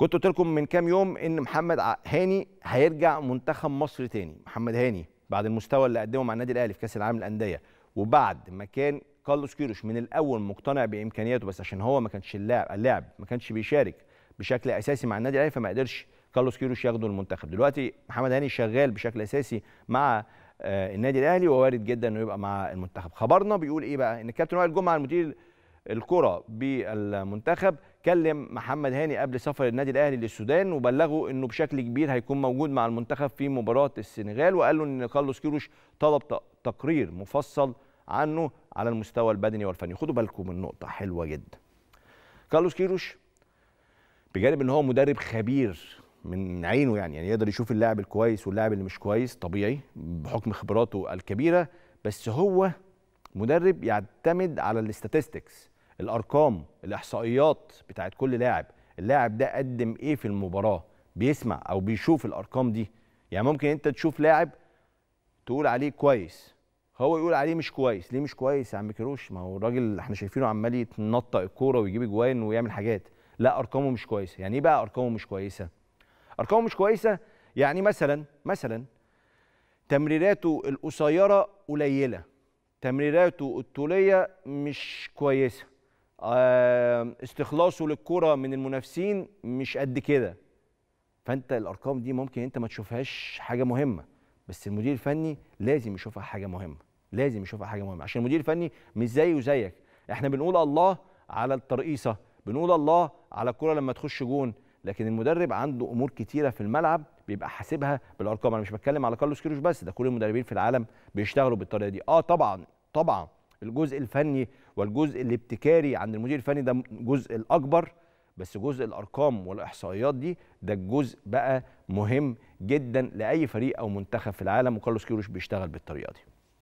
كنت قلت لكم من كام يوم ان محمد هاني هيرجع منتخب مصر تاني محمد هاني بعد المستوى اللي قدمه مع النادي الاهلي في كاس العالم للانديه وبعد ما كان كارلوس كيروش من الاول مقتنع بامكانياته بس عشان هو ما كانش اللاعب اللاعب ما كانش بيشارك بشكل اساسي مع النادي الاهلي فما قدرش كارلوس كيروش ياخده المنتخب دلوقتي محمد هاني شغال بشكل اساسي مع آه، النادي الاهلي ووارد جدا انه يبقى مع المنتخب خبرنا بيقول ايه بقى ان الكابتن وائل جمعه المدير الكره بالمنتخب كلم محمد هاني قبل سفر النادي الاهلي للسودان وبلغه انه بشكل كبير هيكون موجود مع المنتخب في مباراه السنغال وقال له ان كارلوس كيروش طلب تقرير مفصل عنه على المستوى البدني والفني خدوا بالكم من نقطه حلوه جدا كارلوس كيروش بجانب ان هو مدرب خبير من عينه يعني يعني يقدر يشوف اللاعب الكويس واللاعب اللي مش كويس طبيعي بحكم خبراته الكبيره بس هو مدرب يعتمد على الاستاتستكس الارقام الاحصائيات بتاعت كل لاعب اللاعب ده قدم ايه في المباراه بيسمع او بيشوف الارقام دي يعني ممكن انت تشوف لاعب تقول عليه كويس هو يقول عليه مش كويس ليه مش كويس يا عم كروش ما هو الراجل احنا شايفينه عمال يتنطق الكوره ويجيب اجوان ويعمل حاجات لا ارقامه مش كويسه يعني ايه بقى ارقامه مش كويسه ارقامه مش كويسه يعني مثلا مثلا تمريراته القصيره قليله تمريراته الطوليه مش كويسه استخلاصه للكره من المنافسين مش قد كده فانت الارقام دي ممكن انت ما تشوفهاش حاجه مهمه بس المدير الفني لازم يشوفها حاجه مهمه لازم يشوفها حاجه مهمه عشان المدير الفني مش زيه وزيك احنا بنقول الله على الترقيصه بنقول الله على الكره لما تخش جون لكن المدرب عنده امور كتيره في الملعب بيبقى حاسبها بالارقام انا مش بتكلم على كارلوس كيروش بس ده كل المدربين في العالم بيشتغلوا بالطريقه دي اه طبعا طبعا الجزء الفني والجزء الابتكاري عند المدير الفني ده الجزء الاكبر بس جزء الارقام والاحصائيات دي ده الجزء بقى مهم جدا لاي فريق او منتخب في العالم وكارلوس كيروش بيشتغل بالطريقه دي